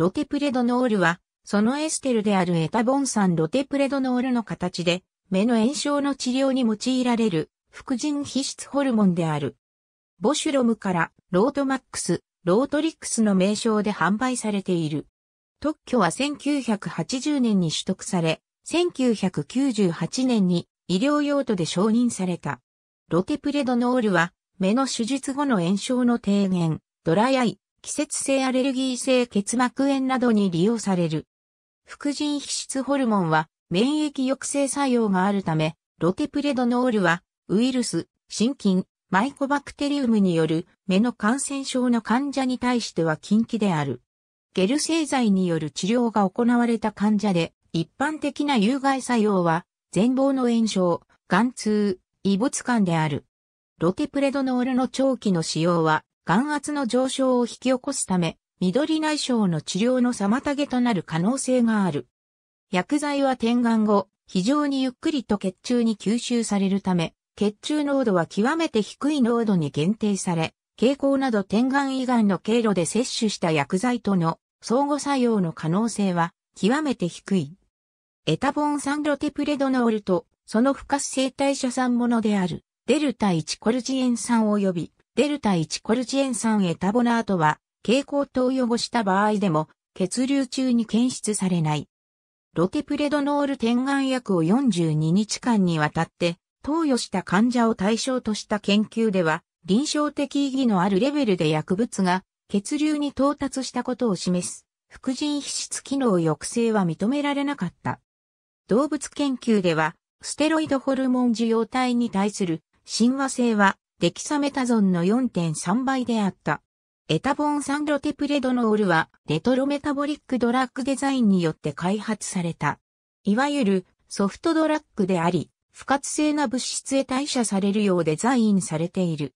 ロテプレドノールは、そのエステルであるエタボン酸ロテプレドノールの形で、目の炎症の治療に用いられる、副腎皮質ホルモンである。ボシュロムから、ロートマックス、ロートリックスの名称で販売されている。特許は1980年に取得され、1998年に医療用途で承認された。ロテプレドノールは、目の手術後の炎症の低減、ドライアイ、季節性アレルギー性結膜炎などに利用される。副腎皮質ホルモンは免疫抑制作用があるため、ロテプレドノールはウイルス、心筋、マイコバクテリウムによる目の感染症の患者に対しては禁忌である。ゲル製剤による治療が行われた患者で、一般的な有害作用は、全貌の炎症、眼痛、異物感である。ロテプレドノールの長期の使用は、眼圧の上昇を引き起こすため、緑内障の治療の妨げとなる可能性がある。薬剤は点眼後、非常にゆっくりと血中に吸収されるため、血中濃度は極めて低い濃度に限定され、蛍光など点眼以外の経路で摂取した薬剤との相互作用の可能性は極めて低い。エタボン酸ロテプレドノールとその不活性代謝酸ものであるデルタ1コルジエン酸及びデルタ1コルチエン酸エタボナートは、蛍光灯を汚した場合でも、血流中に検出されない。ロテプレドノール点眼薬を42日間にわたって、投与した患者を対象とした研究では、臨床的意義のあるレベルで薬物が血流に到達したことを示す、副腎皮質機能抑制は認められなかった。動物研究では、ステロイドホルモン受容体に対する親和性はデキサメタゾンの4.3倍であった。エタボン酸ロテプレドノールはレトロメタボリックドラッグデザインによって開発された。いわゆるソフトドラッグであり、不活性な物質へ代謝されるようデザインされている。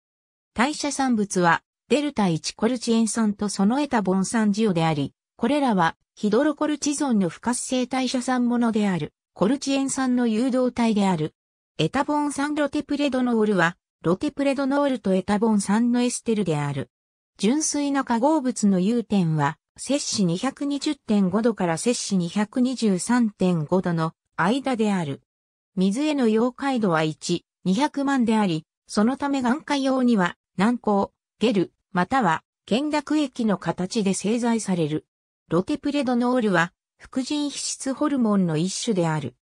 代謝産物はデルタ1コルチエン酸とそのエタボン酸ジオであり、これらはヒドロコルチゾンの不活性代謝産物である、コルチエン酸の誘導体である。エタボン酸ロテプレドノールはロテプレドノールとエタボン酸のエステルである。純粋な化合物の融点は、摂氏220.5度から摂氏223.5度の間である。水への溶解度は1、200万であり、そのため眼科用には、軟膏、ゲル、または、懸濁液の形で製剤される。ロテプレドノールは、副腎皮質ホルモンの一種である。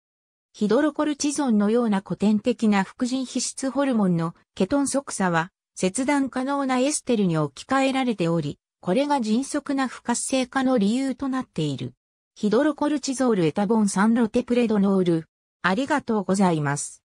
ヒドロコルチゾンのような古典的な副腎皮質ホルモンのケトン即座は切断可能なエステルに置き換えられており、これが迅速な不活性化の理由となっている。ヒドロコルチゾールエタボン酸ロテプレドノール。ありがとうございます。